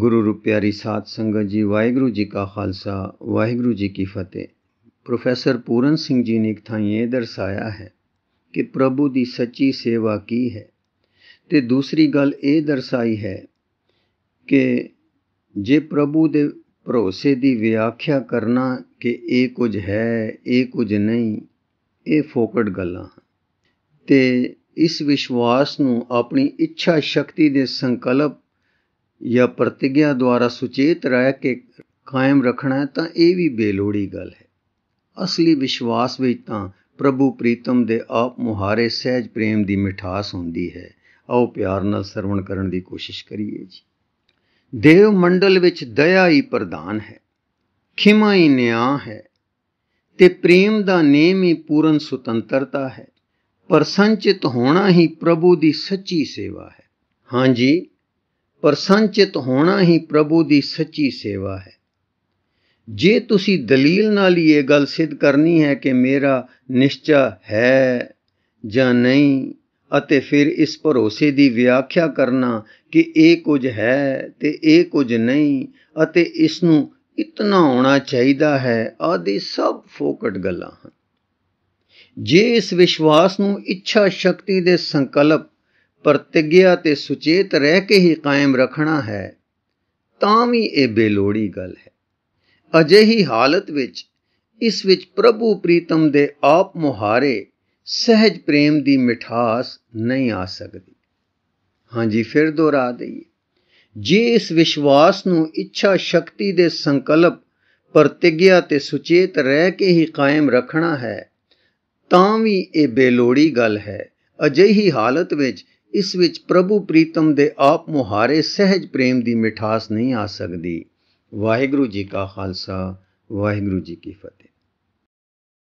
ਗੁਰੂ ਰੂਪਿਆਰੀ ਸਾਧ ਸੰਗਤ ਜੀ ਵਾਹਿਗੁਰੂ ਜੀ ਕਾ ਖਾਲਸਾ ਵਾਹਿਗੁਰੂ ਜੀ ਕੀ ਫਤਿਹ ਪ੍ਰੋਫੈਸਰ ਪੂਰਨ ਸਿੰਘ ਜੀ ਨੇ ਇੱਕ ਥਾਂ ਇਹ ਦਰਸਾਇਆ ਹੈ ਕਿ ਪ੍ਰਭੂ ਦੀ ਸੱਚੀ ਸੇਵਾ ਕੀ ਹੈ ਤੇ ਦੂਸਰੀ ਗੱਲ ਇਹ ਦਰਸਾਈ ਹੈ ਕਿ ਜੇ ਪ੍ਰਭੂ ਦੇ ਭਰੋਸੇ ਦੀ ਵਿਆਖਿਆ ਕਰਨਾ ਕਿ ਇਹ ਕੁਝ ਹੈ ਇਹ ਕੁਝ ਨਹੀਂ ਇਹ ਫੋਕਟ ਗੱਲਾਂ ਤੇ ਇਸ ਵਿਸ਼ਵਾਸ ਨੂੰ ਆਪਣੀ ਇੱਛਾ ਸ਼ਕਤੀ ਦੇ ਸੰਕਲਪ ਜਾਂ ਪ੍ਰਤੀਗਿਆ ਦੁਆਰਾ ਸੁਚੇਤ ਰਹਿ ਕੇ ਕਾਇਮ ਰੱਖਣਾ ਤਾਂ ਇਹ ਵੀ ਬੇਲੋੜੀ ਗੱਲ ਹੈ ਅਸਲੀ ਵਿਸ਼ਵਾਸ ਵਿੱਚ ਤਾਂ ਪ੍ਰਭੂ ਪ੍ਰੀਤਮ ਦੇ ਆਪ ਮੁਹਾਰੇ ਸਹਿਜ ਪ੍ਰੇਮ ਦੀ ਮਿਠਾਸ ਹੁੰਦੀ ਹੈ ਆਓ ਪਿਆਰ ਨਾਲ ਸਰਵਣ ਕਰਨ ਦੀ ਕੋਸ਼ਿਸ਼ ਕਰੀਏ ਜੀ ਦੇਵ ਮੰਡਲ ਵਿੱਚ ਦਇਆ ਹੀ ਪ੍ਰਧਾਨ ਹੈ ਖਿਮਾ ਹੀ ਨਿਆਂ ਹੈ ਤੇ ਪ੍ਰੇਮ ਦਾ ਨੇਮ ਹੀ ਪੂਰਨ ਸੁਤੰਤਰਤਾ ਹੈ ਪਰ ਸੰਚਿਤ ਹੋਣਾ ਹੀ ਪ੍ਰਭੂ ਦੀ ਸੱਚੀ ਸੇਵਾ ਹੈ ਹਾਂਜੀ ਪ੍ਰਸੰਚਿਤ ਹੋਣਾ ਹੀ ਪ੍ਰਭੂ ਦੀ ਸੱਚੀ ਸੇਵਾ ਹੈ ਜੇ ਤੁਸੀਂ ਦਲੀਲ ਨਾਲ ਇਹ ਗੱਲ ਸਿੱਧ ਕਰਨੀ ਹੈ ਕਿ ਮੇਰਾ ਨਿਸ਼ਚਾ ਹੈ ਜਾਂ ਨਹੀਂ ਅਤੇ ਫਿਰ ਇਸ ਭਰੋਸੇ ਦੀ ਵਿਆਖਿਆ ਕਰਨਾ ਕਿ ਇਹ ਕੁਝ ਹੈ ਤੇ ਇਹ ਕੁਝ ਨਹੀਂ ਅਤੇ ਇਸ ਨੂੰ ਇਤਨਾ ਹੋਣਾ ਚਾਹੀਦਾ ਹੈ ਆਦੀ ਸਭ ਫੋਕਟ ਗੱਲਾਂ ਹਨ ਜੇ ਇਸ ਵਿਸ਼ਵਾਸ ਨੂੰ ਇੱਛਾ ਸ਼ਕਤੀ ਦੇ ਸੰਕਲਪ ਪ੍ਰਤਿਗਿਆ ਤੇ ਸੁਚੇਤ ਰਹਿ ਕੇ ਹੀ ਕਾਇਮ ਰੱਖਣਾ ਹੈ ਤਾਂ ਵੀ ਇਹ ਬੇਲੋੜੀ ਗੱਲ ਹੈ ਅਜਿਹੀ ਹਾਲਤ ਵਿੱਚ ਇਸ ਵਿੱਚ ਪ੍ਰਭੂ ਪ੍ਰੀਤਮ ਦੇ ਆਪ ਮੁਹਾਰੇ ਸਹਿਜ ਪ੍ਰੇਮ ਦੀ ਮਿਠਾਸ ਨਹੀਂ ਆ ਸਕਦੀ ਹਾਂਜੀ ਫਿਰ ਦੁਹਰਾ ਦਈਏ ਜੇ ਇਸ ਵਿਸ਼ਵਾਸ ਨੂੰ ਇੱਛਾ ਸ਼ਕਤੀ ਦੇ ਸੰਕਲਪ ਪ੍ਰਤਿਗਿਆ ਤੇ ਸੁਚੇਤ ਰਹਿ ਕੇ ਹੀ ਕਾਇਮ ਰੱਖਣਾ ਹੈ ਤਾਂ ਵੀ ਇਹ ਬੇਲੋੜੀ ਗੱਲ ਹੈ ਅਜਿਹੀ ਹਾਲਤ ਵਿੱਚ ਇਸ ਵਿੱਚ ਪ੍ਰਭੂ ਪ੍ਰੀਤਮ ਦੇ ਆਪ ਮੁਹਾਰੇ ਸਹਿਜ ਪ੍ਰੇਮ ਦੀ ਮਿਠਾਸ ਨਹੀਂ ਆ ਸਕਦੀ ਵਾਹਿਗੁਰੂ ਜੀ ਕਾ ਖਾਲਸਾ ਵਾਹਿਗੁਰੂ ਜੀ ਕੀ ਫਤਿਹ